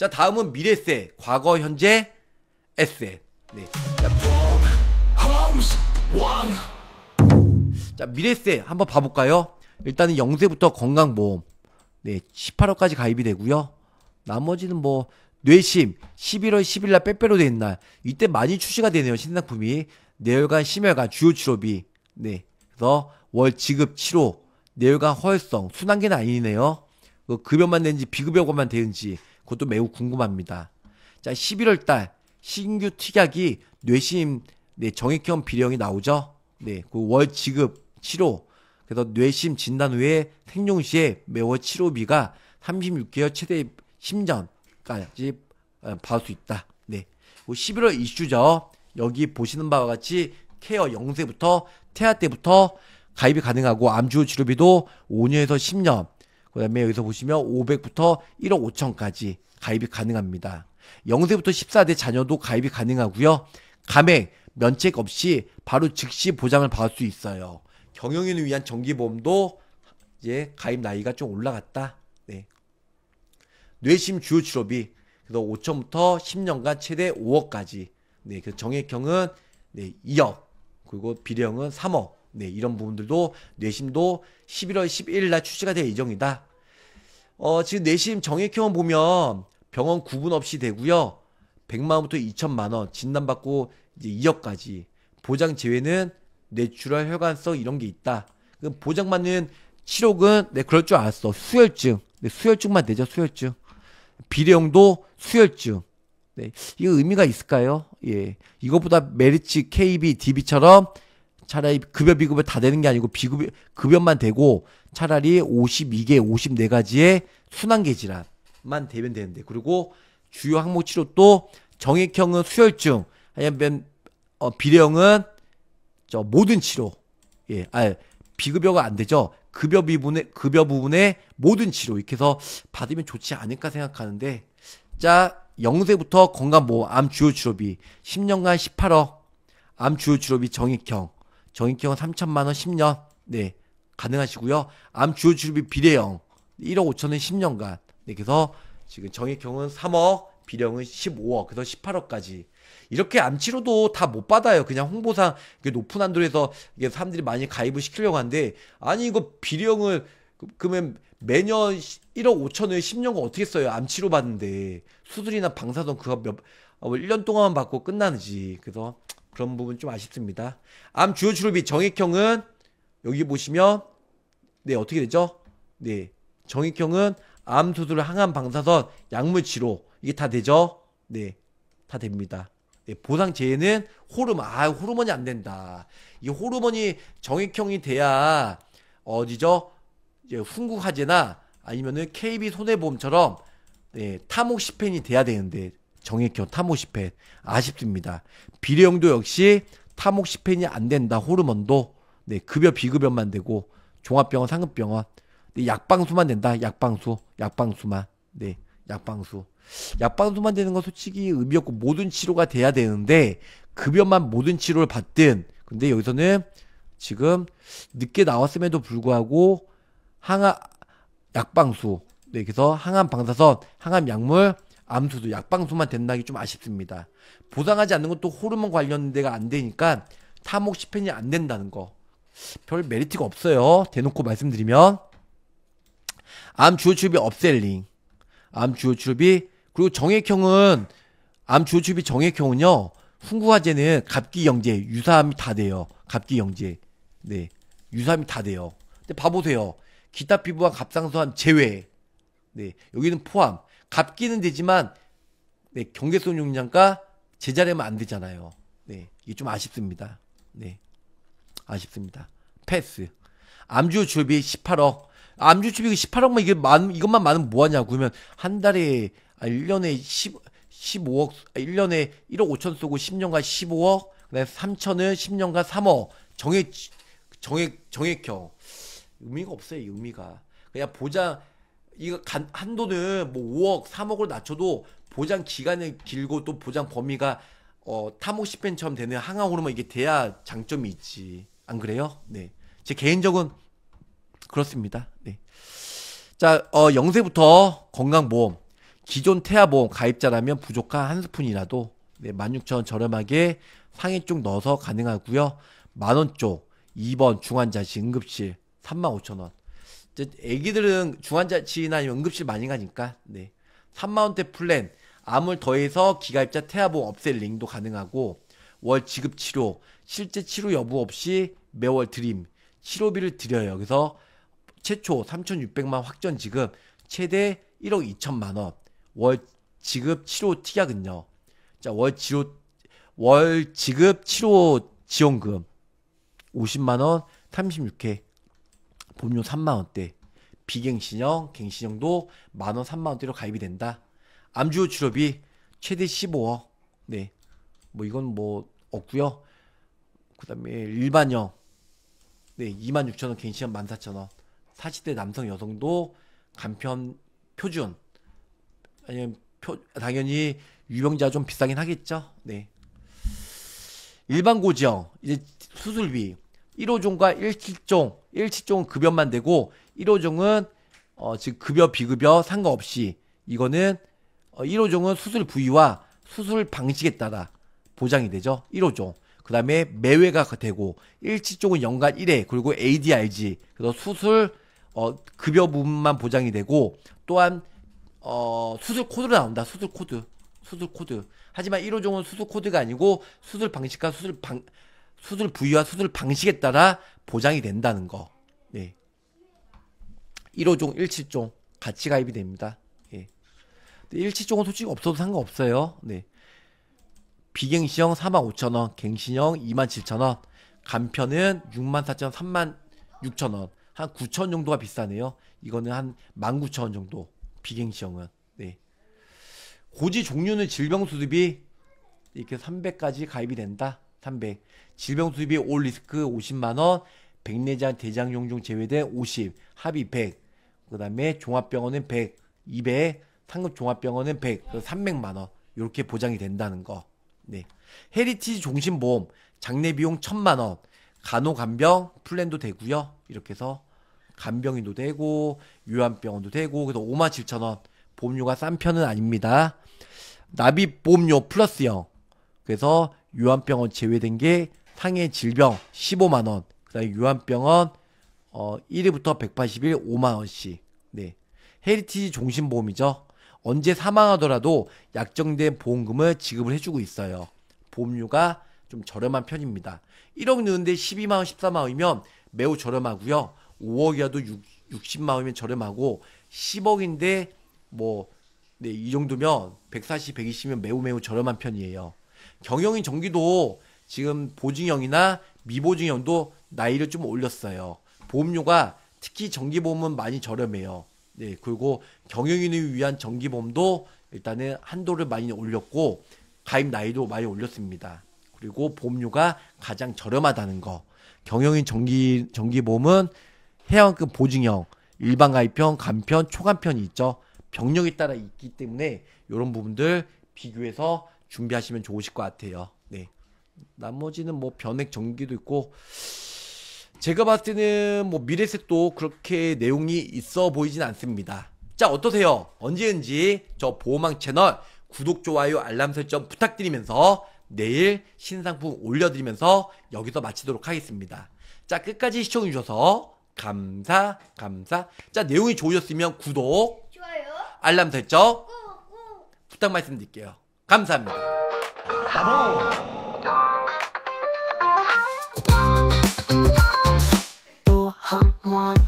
자, 다음은 미래세, 과거, 현재, 에세. 네. 자, 미래세 한번 봐볼까요? 일단은 영세부터 건강보험. 네, 18억까지 가입이 되고요. 나머지는 뭐 뇌심 11월 10일 날 빼빼로 되는 날 이때 많이 출시가 되네요 신상품이 뇌혈관 심혈관 주요 치료비 네 그래서 월 지급 치료 뇌혈관 허혈성 순환계는 아니네요 그 급여만 되는지 비급여만 되는지 그것도 매우 궁금합니다. 자, 11월 달 신규 특약이 뇌심 네, 정액형 비령이 나오죠. 네, 그 월 지급 치료. 그래서 뇌심 진단 후에 생존 시에 매월 치료비가 36개월 최대 10년까지 어, 받을 수 있다. 네. 11월 그 이슈죠. 여기 보시는 바와 같이 케어 영세부터 태아 때부터 가입이 가능하고 암주 치료비도 5년에서 10년 그 다음에 여기서 보시면 500부터 1억 5천까지 가입이 가능합니다. 0세부터 14대 자녀도 가입이 가능하고요. 감액, 면책 없이 바로 즉시 보장을 받을 수 있어요. 경영인을 위한 정기보험도 이제 가입 나이가 좀 올라갔다. 네. 뇌심 주요 치료비 그래서 5천부터 10년간 최대 5억까지. 네, 그 정액형은 네, 2억 그리고 비례형은 3억 네, 이런 부분들도 내심도 11월 11일 날 출시가 될 예정이다. 어, 지금 내심 정액형 은 보면 병원 구분 없이 되고요. 100만원부터 2천만원, 진단받고 이제 2억까지. 보장 제외는 뇌출혈 혈관성 이런 게 있다. 그럼 보장받는 치료는 네, 그럴 줄 알았어. 수혈증. 네, 수혈증만 되죠, 수혈증. 비례형도 수혈증. 네, 이거 의미가 있을까요? 예. 이것보다 메리츠 KB, DB처럼 차라리 급여 비급여 다 되는 게 아니고 비급여 급여만 되고 차라리 52개, 54가지의 순환계 질환만 되면 되는데 그리고 주요 항목 치료 또 정액형은 수혈증, 아니면 어, 비례형은 저 모든 치료, 예, 아 비급여가 안 되죠. 급여 부분에 급여 부분에 모든 치료 이렇게 해서 받으면 좋지 않을까 생각하는데 자영세부터 건강보험 암 주요 치료비 10년간 18억 암 주요 치료비 정액형 정액형은 3천만 원 10년 네 가능하시고요. 암 주요 치료비 비례형 1억 5천은 10년간 네 그래서 지금 정액형은 3억 비례형은 15억 그래서 18억까지 이렇게 암 치료도 다 못 받아요. 그냥 홍보상 높은 한도에서 이게 사람들이 많이 가입을 시키려고 하는데 아니 이거 비례형을 그, 그러면 매년 1억 5천을 10년간 어떻게 써요? 암 치료 받는데 수술이나 방사선 그거 몇 1년 어, 동안 만 받고 끝나는지 그래서 그런 부분 좀 아쉽습니다. 암 주요 출입이 정액형은 여기 보시면 네 어떻게 되죠? 네 정액형은 암 수술 항암 방사선 약물 치료 이게 다 되죠? 네 다 됩니다. 네, 보상 제외는 호르몬 아 호르몬이 안 된다. 이 호르몬이 정액형이 돼야 어디죠? 이제 훈구화재나 아니면은 KB 손해보험처럼 네, 타목시펜이 돼야 되는데 정액형 타모시펜 아쉽습니다. 비례형도 역시 타모시펜이 안 된다 호르몬도 네 급여 비급여만 되고 종합병원 상급병원 네, 약방수만 된다 약방수 약방수만 네 약방수 약방수만 되는 건 솔직히 의미 없고 모든 치료가 돼야 되는데 급여만 모든 치료를 받든 근데 여기서는 지금 늦게 나왔음에도 불구하고 항암 약방수 네, 그래서 항암 방사선 항암 약물 암수도 약방수만 된다기 좀 아쉽습니다. 보상하지 않는 것도 호르몬 관련데가 안 되니까 타목 시펜이 안 된다는 거. 별 메리트가 없어요. 대놓고 말씀드리면. 암 주요 출입이 업셀링. 암 주요 출입이 그리고 정액형은 암 주요 출입이 정액형은요. 훈구화제는 갑기영제 유사함이 다 돼요. 갑기영제. 네. 유사함이 다 돼요. 근데 봐 보세요. 기타 피부와갑상선 제외. 네. 여기는 포함. 갚기는 되지만 네, 경계선 용량과 제자리면 안 되잖아요. 네, 이게 좀 아쉽습니다. 네, 아쉽습니다. 패스. 암주 주비 18억. 암주 주비 18억만 이게 많, 이것만 많으면 뭐하냐고 그러면한 달에 아, 1년에 10, 15억, 1년에 아, 1억 5천 쓰고 10년간 15억, 그다음에 3천은 10년간 3억. 정액 정액 정액형 의미가 없어요. 의미가 그냥 보장 이거 간, 한도는 뭐 5억, 3억을 낮춰도 보장 기간이 길고 또 보장 범위가 어, 탐호 10벤처럼 되는 항암호르몬 이게 돼야 장점이 있지. 안 그래요? 네. 제 개인적은 그렇습니다. 네. 자, 어, 영세부터 건강보험. 기존 태아보험 가입자라면 부족한 한 스푼이라도 네, 16,000원 저렴하게 상해 쪽 넣어서 가능하고요. 만원 쪽, 2번 중환자실 응급실 35,000원. 애기들은 중환자치나 아니면 응급실 많이 가니까 네. 3만원대 플랜 암을 더해서 기가입자 태아보험 업셀 링도 가능하고 월 지급 치료 실제 치료 여부 없이 매월 드림 치료비를 드려요. 그래서 최초 3,600만 확정 지급 최대 1억 2천만 원월 지급 치료 특약은요. 자, 월 치료 월 지급 치료 지원금 50만 원 36회 보험료 3만원대. 비갱신형, 갱신형도 만원 3만원대로 가입이 된다. 암주호 치료비 최대 15억. 네. 뭐 이건 뭐 없고요. 그다음에 일반형 네, 26,000원 갱신형 14,000원. 40대 남성 여성도 간편 표준 아니면 표, 당연히 유병자 좀 비싸긴 하겠죠. 네. 일반 고지형 이제 수술비 1호종과 1칠종, 1칠종은 급여만 되고 1호종은 어, 즉 급여 비급여 상관없이 이거는 어, 1호종은 수술 부위와 수술 방식에 따라 보장이 되죠. 1호종. 그 다음에 매회가 되고 1치종은 연간 1회 그리고 ADRG 그래서 수술 어, 급여 부분만 보장이 되고 또한 어, 수술 코드로 나온다. 수술 코드. 수술 코드. 하지만 1호종은 수술 코드가 아니고 수술 방식과 수술 방 수술 부위와 수술 방식에 따라 보장이 된다는 거. 네. 예. 1호종, 17종 같이 가입이 됩니다. 예. 17종은 솔직히 없어도 상관없어요. 네. 비갱신형 45,000원, 갱신형 27,000원, 간편은 64,000원, 36,000원, 한 9,000원 정도가 비싸네요. 이거는 한 19,000원 정도. 비갱신형은. 네. 고지 종류는 질병 수습이 이렇게 300까지 가입이 된다. 300. 질병 수입이 올 리스크 50만원. 백내장 대장 용종 제외된 50. 합의 100. 그 다음에 종합병원은 100. 200. 상급 종합병원은 100. 300만원. 이렇게 보장이 된다는 거. 네. 헤리티지 종신보험. 장례 비용 1000만원. 간호간병 플랜도 되고요 이렇게 해서 간병인도 되고 요한병원도 되고 그래서 5만 7천 원 보험료가 싼 편은 아닙니다. 나비 보험료 플러스 형 그래서 요한병원 제외된 게 상해 질병 15만 원, 그다음에 요한병원 어 1위부터 180일 5만 원씩. 네. 헤리티지 종신보험이죠. 언제 사망하더라도 약정된 보험금을 지급을 해주고 있어요. 보험료가 좀 저렴한 편입니다. 1억 넣는데 12만원, 14만원이면 매우 저렴하고요. 5억이라도 6, 60만원이면 저렴하고 10억인데 뭐, 네, 이 정도면 140, 120이면 매우 매우 저렴한 편이에요. 경영인 정기도 지금 보증형이나 미보증형도 나이를 좀 올렸어요. 보험료가 특히 정기보험은 많이 저렴해요. 네, 그리고 경영인을 위한 정기보험도 일단은 한도를 많이 올렸고 가입 나이도 많이 올렸습니다. 그리고 보험료가 가장 저렴하다는 거. 경영인 정기 정기보험은 해양급 보증형, 일반 가입형, 간편, 초간편이 있죠. 병력에 따라 있기 때문에 이런 부분들 비교해서 준비하시면 좋으실 것 같아요. 네. 나머지는 뭐 변액 전기도 있고 제가 봤을 때는 뭐 미래셋도 그렇게 내용이 있어 보이진 않습니다. 자 어떠세요? 언제든지 저 보호망 채널 구독, 좋아요, 알람 설정 부탁드리면서 내일 신상품 올려드리면서 여기서 마치도록 하겠습니다. 자 끝까지 시청해주셔서 감사 감사 자 내용이 좋으셨으면 구독 좋아요. 알람 설정 꾹, 꾹. 부탁 말씀드릴게요. 감사합니다. 바보.